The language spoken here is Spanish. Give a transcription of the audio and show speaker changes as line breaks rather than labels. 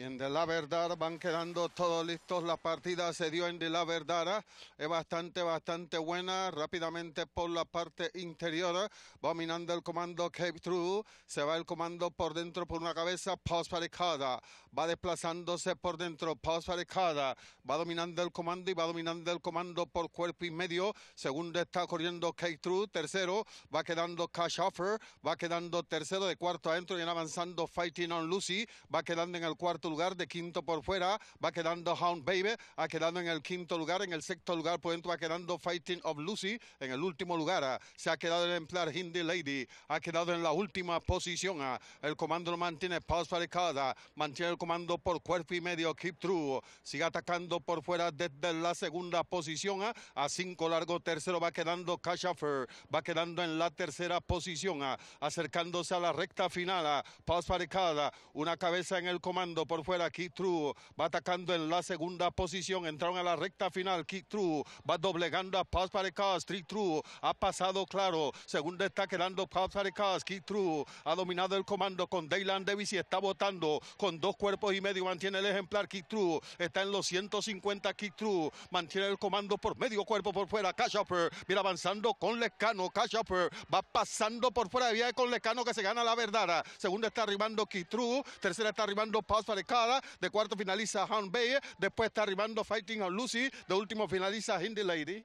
y en De La Verdad van quedando todos listos. La partida se dio en De La Verdad. Es bastante, bastante buena. Rápidamente por la parte interior. va Dominando el comando Cape True. Se va el comando por dentro por una cabeza. Post parejada Va desplazándose por dentro. Post parejada Va dominando el comando y va dominando el comando por cuerpo y medio. Segundo está corriendo Cape True. Tercero va quedando Cash Offer. Va quedando tercero de cuarto adentro. Y avanzando Fighting on Lucy. Va quedando en el cuarto lugar, de quinto por fuera, va quedando Hound Baby, ha quedado en el quinto lugar, en el sexto lugar por dentro va quedando Fighting of Lucy, en el último lugar ah, se ha quedado el emplear Hindi Lady, ha quedado en la última posición, ah, el comando lo mantiene para Barricada, mantiene el comando por cuerpo y medio, Keep True, sigue atacando por fuera desde la segunda posición, ah, a cinco largo tercero va quedando Cashafer, va quedando en la tercera posición, acercándose a la recta final, Paz Barricada, una cabeza en el comando, por fuera. Kick True va atacando en la segunda posición. Entraron a la recta final. Kick True va doblegando a Paz Parecas. Trick True ha pasado claro. Segunda está quedando Paz Parecas. Kick True ha dominado el comando con Dayland Davis y está votando con dos cuerpos y medio. Mantiene el ejemplar. Kick True está en los 150. Kick True mantiene el comando por medio cuerpo por fuera. Cash Upper viene avanzando con LeCano Cash va pasando por fuera de vía con LeCano que se gana la verdad. Segunda está arribando Kick True. Tercera está arribando Paz para de cuarto finaliza Han Bey, después está arribando Fighting on Lucy, de último finaliza Hindi Lady.